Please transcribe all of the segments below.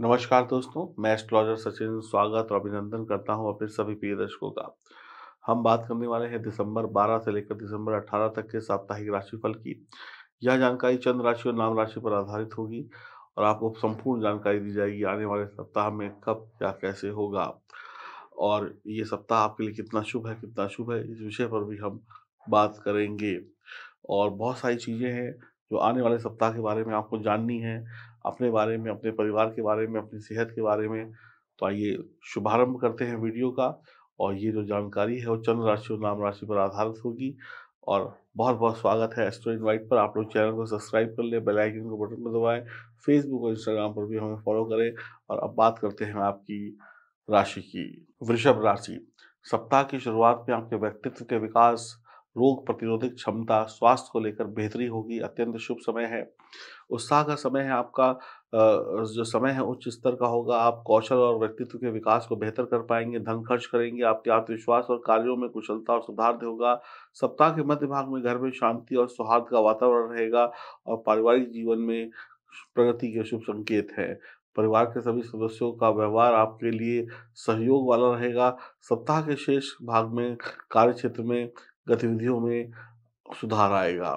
नमस्कार दोस्तों मैं एस्ट्रोलॉजर सचिन स्वागत और अभिनंदन करता हूं अपने सभी प्रिय दर्शकों का हम बात करने वाले हैं दिसंबर 12 से लेकर दिसंबर 18 तक के साप्ताहिक राशिफल की यह जानकारी चंद्र राशि और नाम राशि पर आधारित होगी और आपको संपूर्ण जानकारी दी जाएगी आने वाले सप्ताह में कब क्या कैसे होगा और ये सप्ताह आपके लिए कितना शुभ है कितना शुभ है इस विषय पर भी हम बात करेंगे और बहुत सारी चीज़ें हैं जो आने वाले सप्ताह के बारे में आपको जाननी है अपने बारे में अपने परिवार के बारे में अपनी सेहत के बारे में तो आइए शुभारंभ करते हैं वीडियो का और ये जो जानकारी है वो चंद्र राशि और नाम राशि पर आधारित होगी और बहुत बहुत स्वागत है एस्ट्रो इनवाइट पर आप लोग चैनल को सब्सक्राइब कर लें बेल आइकन को बटन पर दबाएं फेसबुक और इंस्टाग्राम पर भी हमें फॉलो करें और अब बात करते हैं आपकी राशि की वृषभ राशि सप्ताह की शुरुआत में आपके व्यक्तित्व के विकास रोग प्रतिरोधक क्षमता स्वास्थ्य को लेकर बेहतरी होगी अत्यंत शुभ समय है उत्साह का समय है आपका जो समय है उच्च स्तर का होगा आप कौशल और व्यक्तित्व के विकास को बेहतर कर पाएंगे धन खर्च करेंगे आपके आत्मविश्वास और कार्यों में कुशलता और सुधार होगा सप्ताह के मध्य भाग में घर में शांति और सौहार्द का वातावरण रहेगा और पारिवारिक जीवन में प्रगति के शुभ संकेत है परिवार के सभी सदस्यों का व्यवहार आपके लिए सहयोग वाला रहेगा सप्ताह के शेष भाग में कार्य क्षेत्र में गतिविधियों में सुधार आएगा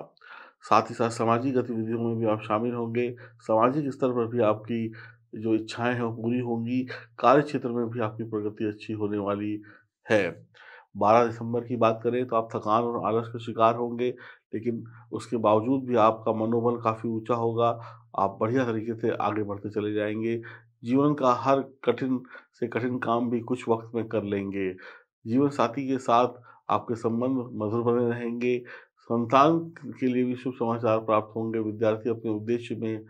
साथ ही साथ सामाजिक गतिविधियों में भी आप शामिल होंगे सामाजिक स्तर पर भी आपकी जो इच्छाएं हैं वो पूरी होंगी कार्य क्षेत्र में भी आपकी प्रगति अच्छी होने वाली है 12 दिसंबर की बात करें तो आप थकान और आलस का शिकार होंगे लेकिन उसके बावजूद भी आपका मनोबल काफ़ी ऊंचा होगा आप बढ़िया तरीके से आगे बढ़ते चले जाएंगे जीवन का हर कठिन से कठिन काम भी कुछ वक्त में कर लेंगे जीवन साथी के साथ आपके संबंध मधुर बने रहेंगे संतान के लिए भी शुभ समाचार प्राप्त होंगे विद्यार्थी अपने उद्देश्य में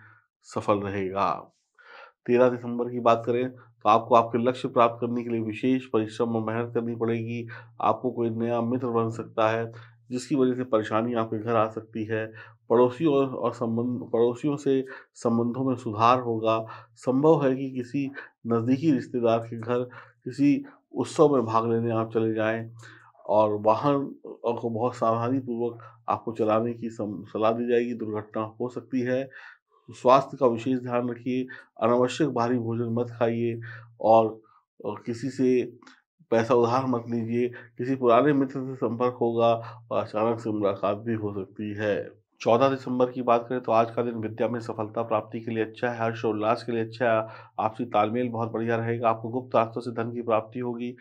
सफल रहेगा तेरह दिसंबर की बात करें तो आपको आपके लक्ष्य प्राप्त करने के लिए विशेष परिश्रम और मेहनत करनी पड़ेगी आपको कोई नया मित्र बन सकता है जिसकी वजह से परेशानी आपके घर आ सकती है पड़ोसियों और संबंध पड़ोसियों से संबंधों में सुधार होगा संभव है कि किसी नज़दीकी रिश्तेदार के घर किसी उत्सव में भाग लेने आप चले जाएं और वाहन को बहुत सावधानी पूर्वक आपको चलाने की सलाह दी जाएगी दुर्घटना हो सकती है स्वास्थ्य का विशेष ध्यान रखिए अनावश्यक भारी भोजन मत खाइए और, किसी से पैसा उधार मत लीजिए किसी पुराने मित्र से संपर्क होगा और अचानक से मुलाकात भी हो सकती है चौदह दिसंबर की बात करें तो आज का दिन विद्या में सफलता प्राप्ति के लिए अच्छा है हर्ष उल्लास के लिए अच्छा है आपसी तालमेल बहुत बढ़िया रहेगा आपको गुप्त रास्तों से धन की प्राप्ति होगी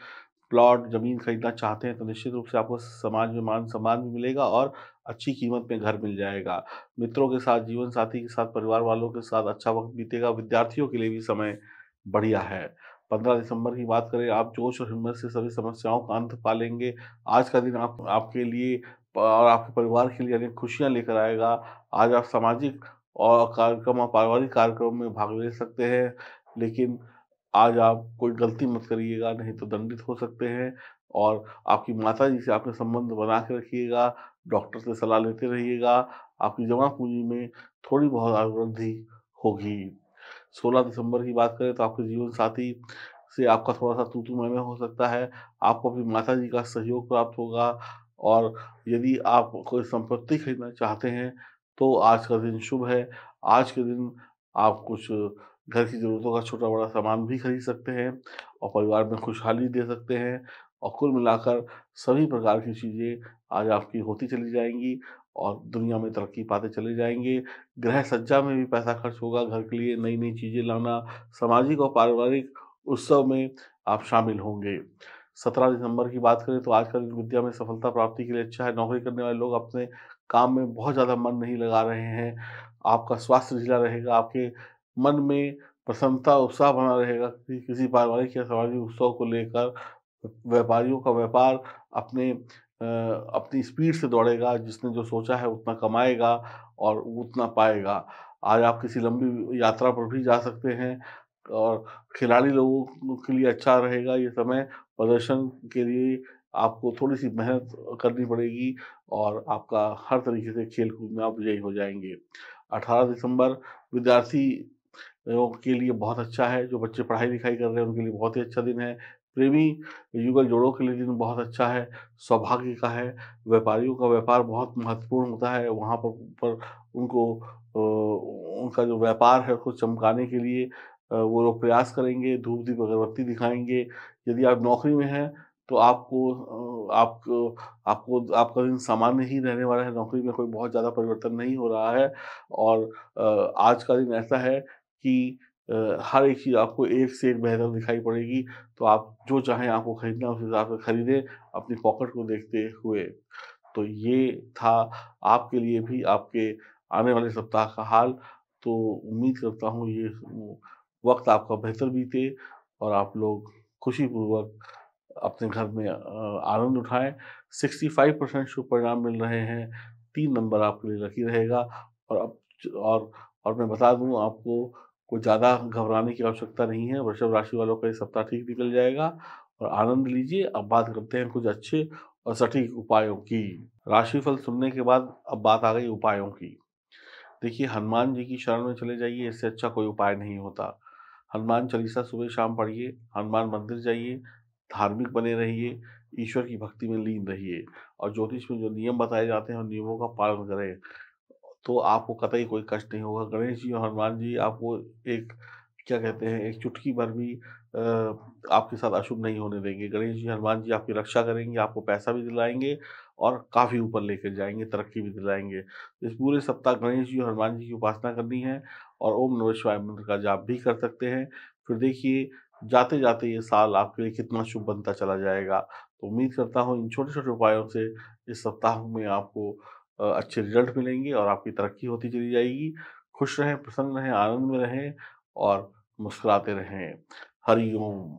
प्लॉट ज़मीन खरीदना चाहते हैं तो निश्चित रूप से आपको समाज में मान सम्मान भी मिलेगा और अच्छी कीमत में घर मिल जाएगा मित्रों के साथ जीवन साथी के साथ परिवार वालों के साथ अच्छा वक्त बीतेगा विद्यार्थियों के लिए भी समय बढ़िया है पंद्रह दिसंबर की बात करें आप जोश और हिम्मत से सभी समस्याओं का अंत पालेंगे आज का दिन आप आपके लिए और आपके परिवार के लिए अनेक खुशियाँ लेकर आएगा आज आप सामाजिक और कार्यक्रम और पारिवारिक कार्यक्रम में भाग ले सकते हैं लेकिन आज आप कोई गलती मत करिएगा नहीं तो दंडित हो सकते हैं और आपकी माता जी से आपने संबंध बना के रखिएगा डॉक्टर से सलाह लेते रहिएगा आपकी जमा पूंजी में थोड़ी बहुत वृद्धि होगी 16 दिसंबर की बात करें तो आपके जीवन साथी से आपका थोड़ा सा तूतू मैमे हो सकता है आपको अपनी माता जी का सहयोग प्राप्त होगा और यदि आप कोई संपत्ति खरीदना चाहते हैं तो आज का दिन शुभ है आज के दिन आप कुछ घर की ज़रूरतों का छोटा बड़ा सामान भी खरीद सकते हैं और परिवार में खुशहाली दे सकते हैं और कुल मिलाकर सभी प्रकार की चीज़ें आज आपकी होती चली जाएंगी और दुनिया में तरक्की पाते चले जाएंगे गृह सज्जा में भी पैसा खर्च होगा घर के लिए नई नई चीज़ें लाना सामाजिक और पारिवारिक उत्सव में आप शामिल होंगे सत्रह दिसंबर की बात करें तो आज का दिन विद्या में सफलता प्राप्ति के लिए अच्छा है नौकरी करने वाले लोग अपने काम में बहुत ज़्यादा मन नहीं लगा रहे हैं आपका स्वास्थ्य ढीला रहेगा आपके मन में प्रसन्नता उत्साह बना रहेगा कि किसी पारिवारिक या सामाजिक उत्सव को लेकर व्यापारियों का व्यापार अपने अपनी स्पीड से दौड़ेगा जिसने जो सोचा है उतना कमाएगा और उतना पाएगा आज आप किसी लंबी यात्रा पर भी जा सकते हैं और खिलाड़ी लोगों के लिए अच्छा रहेगा ये समय प्रदर्शन के लिए आपको थोड़ी सी मेहनत करनी पड़ेगी और आपका हर तरीके से खेल कूद में आप विजयी हो जाएंगे 18 दिसंबर विद्यार्थी के लिए बहुत अच्छा है जो बच्चे पढ़ाई लिखाई कर रहे हैं उनके लिए बहुत ही अच्छा दिन है प्रेमी युगल जोड़ों के लिए दिन बहुत अच्छा है सौभाग्य का है व्यापारियों का व्यापार बहुत महत्वपूर्ण होता है वहाँ पर पर उनको उनका जो व्यापार है उसको चमकाने के लिए वो लोग प्रयास करेंगे धूप दीप अगरबत्ती दिखाएंगे यदि आप नौकरी में हैं तो आपको आपको आपको आपका दिन सामान्य ही रहने वाला है नौकरी में कोई बहुत ज़्यादा परिवर्तन नहीं हो रहा है और आज का दिन ऐसा है कि हर एक चीज़ आपको एक से एक बेहतर दिखाई पड़ेगी तो आप जो चाहें आपको खरीदना उस हिसाब से खरीदें अपनी पॉकेट को देखते हुए तो ये था आपके लिए भी आपके आने वाले सप्ताह का हाल तो उम्मीद करता हूँ ये वक्त आपका बेहतर बीते और आप लोग खुशीपूर्वक अपने घर में आनंद उठाएं 65 परसेंट शुभ परिणाम मिल रहे हैं तीन नंबर आपके लिए लकी रहेगा और अब और और मैं बता दूं आपको कोई ज़्यादा घबराने की आवश्यकता नहीं है वृषभ राशि वालों का ये सप्ताह ठीक निकल जाएगा और आनंद लीजिए अब बात करते हैं कुछ अच्छे और सटीक उपायों की राशिफल सुनने के बाद अब बात आ गई उपायों की देखिए हनुमान जी की शरण में चले जाइए इससे अच्छा कोई उपाय नहीं होता हनुमान चालीसा सुबह शाम पढ़िए हनुमान मंदिर जाइए धार्मिक बने रहिए ईश्वर की भक्ति में लीन रहिए और ज्योतिष में जो नियम बताए जाते हैं उन नियमों का पालन करें तो आपको कतई कोई कष्ट नहीं होगा गणेश जी और हनुमान जी आपको एक क्या कहते हैं एक चुटकी भर भी आपके साथ अशुभ नहीं होने देंगे गणेश जी हनुमान जी आपकी रक्षा करेंगे आपको पैसा भी दिलाएंगे और काफ़ी ऊपर लेकर जाएंगे तरक्की भी दिलाएंगे इस पूरे सप्ताह गणेश जी और हनुमान जी की उपासना करनी है और ओम नव शिवाय मंत्र का जाप भी कर सकते हैं फिर देखिए जाते जाते ये साल आपके लिए कितना शुभ बनता चला जाएगा तो उम्मीद करता हूँ इन छोटे छोटे उपायों से इस सप्ताह में आपको अच्छे रिजल्ट मिलेंगे और आपकी तरक्की होती चली जाएगी खुश रहें प्रसन्न रहें आनंद में रहें और मुस्कुराते रहें हरिओम